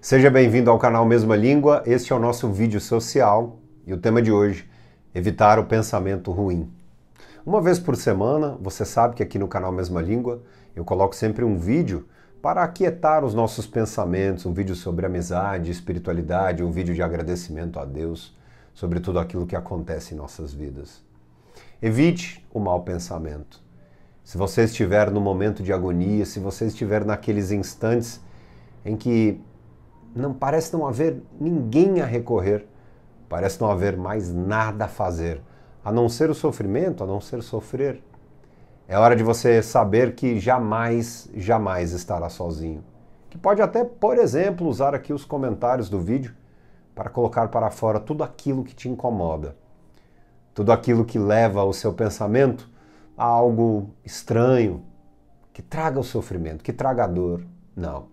Seja bem-vindo ao canal Mesma Língua. Este é o nosso vídeo social e o tema de hoje: evitar o pensamento ruim. Uma vez por semana, você sabe que aqui no canal Mesma Língua eu coloco sempre um vídeo para aquietar os nossos pensamentos, um vídeo sobre amizade, espiritualidade, um vídeo de agradecimento a Deus sobre tudo aquilo que acontece em nossas vidas. Evite o mau pensamento. Se você estiver no momento de agonia, se você estiver naqueles instantes em que não parece não haver ninguém a recorrer, parece não haver mais nada a fazer, a não ser o sofrimento, a não ser sofrer. É hora de você saber que jamais, jamais estará sozinho. Que pode até, por exemplo, usar aqui os comentários do vídeo para colocar para fora tudo aquilo que te incomoda, tudo aquilo que leva o seu pensamento a algo estranho, que traga o sofrimento, que traga a dor. Não.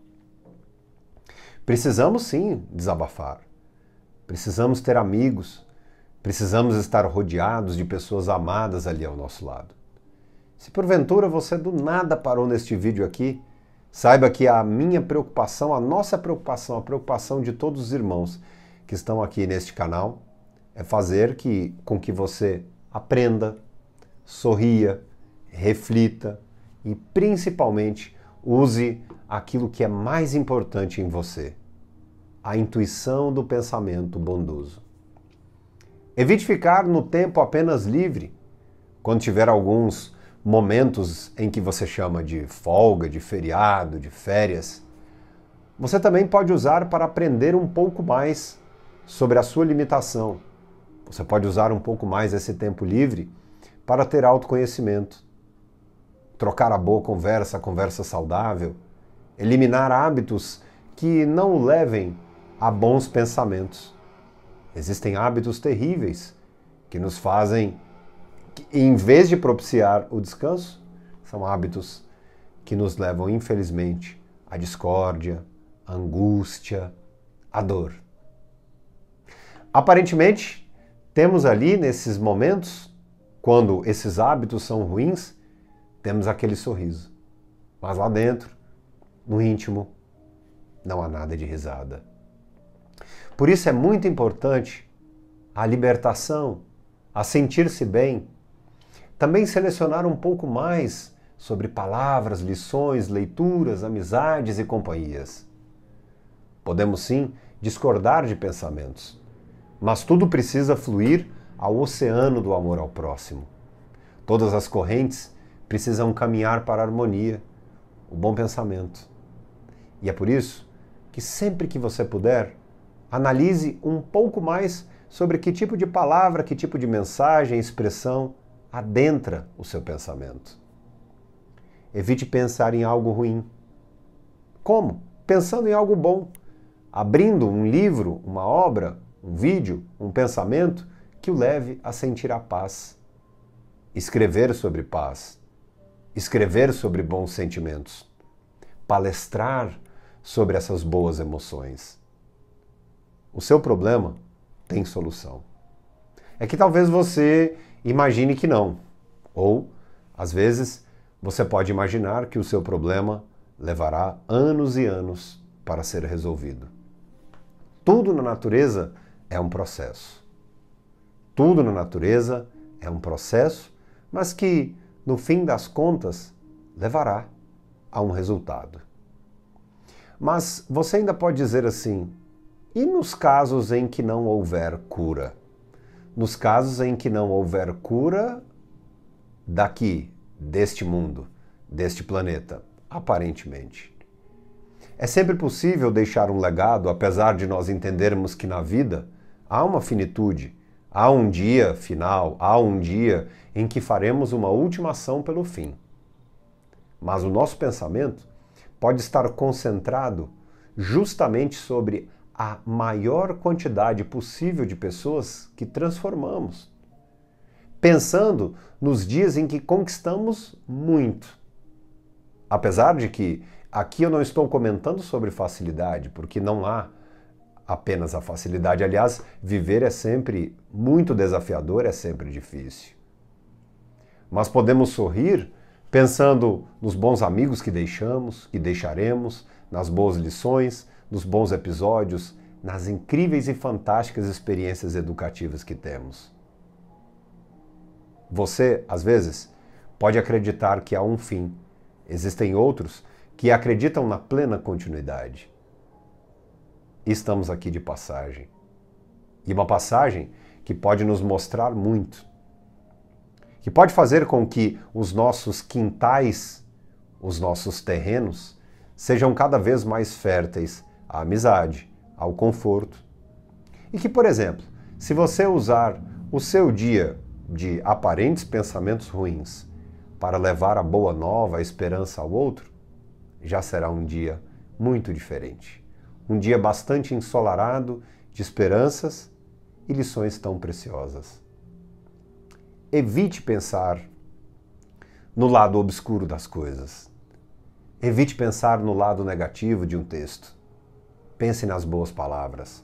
Precisamos sim desabafar. Precisamos ter amigos. Precisamos estar rodeados de pessoas amadas ali ao nosso lado. Se porventura você do nada parou neste vídeo aqui, saiba que a minha preocupação, a nossa preocupação, a preocupação de todos os irmãos que estão aqui neste canal é fazer que, com que você aprenda, sorria, reflita e principalmente use aquilo que é mais importante em você, a intuição do pensamento bondoso. Evite ficar no tempo apenas livre. Quando tiver alguns momentos em que você chama de folga, de feriado, de férias, você também pode usar para aprender um pouco mais sobre a sua limitação. Você pode usar um pouco mais esse tempo livre para ter autoconhecimento, trocar a boa conversa, a conversa saudável, eliminar hábitos que não levem a bons pensamentos. Existem hábitos terríveis que nos fazem, que, em vez de propiciar o descanso, são hábitos que nos levam, infelizmente, à discórdia, à angústia, à dor. Aparentemente, temos ali nesses momentos, quando esses hábitos são ruins, temos aquele sorriso. Mas lá dentro, no íntimo, não há nada de risada. Por isso é muito importante a libertação, a sentir-se bem. Também selecionar um pouco mais sobre palavras, lições, leituras, amizades e companhias. Podemos sim discordar de pensamentos, mas tudo precisa fluir ao oceano do amor ao próximo. Todas as correntes precisam caminhar para a harmonia, o bom pensamento. E é por isso que sempre que você puder, Analise um pouco mais sobre que tipo de palavra, que tipo de mensagem, expressão adentra o seu pensamento. Evite pensar em algo ruim. Como? Pensando em algo bom. Abrindo um livro, uma obra, um vídeo, um pensamento que o leve a sentir a paz. Escrever sobre paz. Escrever sobre bons sentimentos. Palestrar sobre essas boas emoções. O seu problema tem solução. É que talvez você imagine que não, ou às vezes você pode imaginar que o seu problema levará anos e anos para ser resolvido. Tudo na natureza é um processo. Tudo na natureza é um processo, mas que, no fim das contas, levará a um resultado. Mas você ainda pode dizer assim: e nos casos em que não houver cura? Nos casos em que não houver cura daqui, deste mundo, deste planeta, aparentemente. É sempre possível deixar um legado, apesar de nós entendermos que na vida há uma finitude, há um dia final, há um dia em que faremos uma última ação pelo fim. Mas o nosso pensamento pode estar concentrado justamente sobre a maior quantidade possível de pessoas que transformamos, pensando nos dias em que conquistamos muito. Apesar de que aqui eu não estou comentando sobre facilidade, porque não há apenas a facilidade. Aliás, viver é sempre muito desafiador, é sempre difícil. Mas podemos sorrir pensando nos bons amigos que deixamos, que deixaremos, nas boas lições, nos bons episódios, nas incríveis e fantásticas experiências educativas que temos. Você, às vezes, pode acreditar que há um fim. Existem outros que acreditam na plena continuidade. Estamos aqui de passagem. E uma passagem que pode nos mostrar muito. Que pode fazer com que os nossos quintais, os nossos terrenos, sejam cada vez mais férteis à amizade, ao conforto. E que, por exemplo, se você usar o seu dia de aparentes pensamentos ruins para levar a boa nova, a esperança ao outro, já será um dia muito diferente. Um dia bastante ensolarado de esperanças e lições tão preciosas. Evite pensar no lado obscuro das coisas. Evite pensar no lado negativo de um texto. Pense nas boas palavras.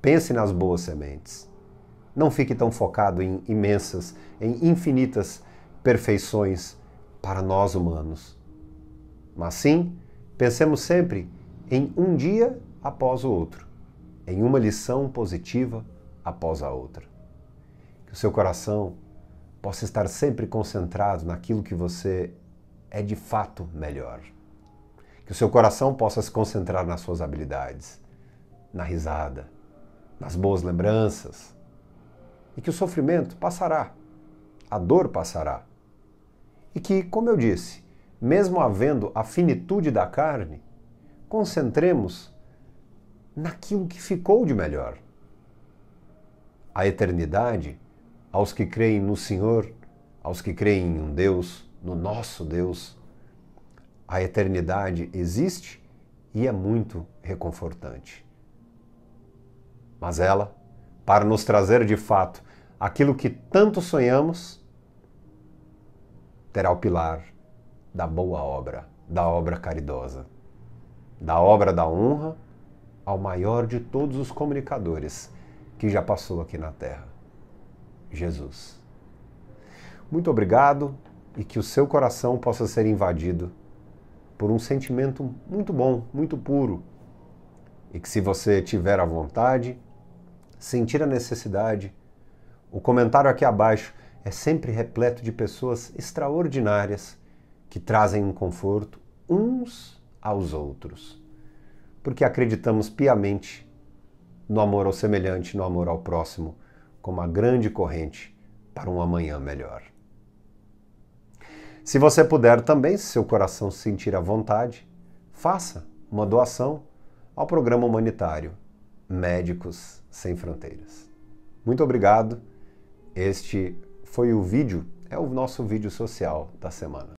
Pense nas boas sementes. Não fique tão focado em imensas, em infinitas perfeições para nós humanos. Mas sim, pensemos sempre em um dia após o outro, em uma lição positiva após a outra. Que o seu coração possa estar sempre concentrado naquilo que você é de fato melhor. Que o seu coração possa se concentrar nas suas habilidades, na risada, nas boas lembranças. E que o sofrimento passará, a dor passará. E que, como eu disse, mesmo havendo a finitude da carne, concentremos naquilo que ficou de melhor. A eternidade, aos que creem no Senhor, aos que creem em um Deus, no nosso Deus, a eternidade existe e é muito reconfortante. Mas ela, para nos trazer de fato aquilo que tanto sonhamos, terá o pilar da boa obra, da obra caridosa, da obra da honra ao maior de todos os comunicadores que já passou aqui na Terra, Jesus. Muito obrigado e que o seu coração possa ser invadido por um sentimento muito bom, muito puro. E que se você tiver a vontade, sentir a necessidade, o comentário aqui abaixo é sempre repleto de pessoas extraordinárias que trazem um conforto uns aos outros, porque acreditamos piamente no amor ao semelhante, no amor ao próximo, como a grande corrente para um amanhã melhor. Se você puder também, se seu coração sentir à vontade, faça uma doação ao programa humanitário Médicos Sem Fronteiras. Muito obrigado. Este foi o vídeo, é o nosso vídeo social da semana.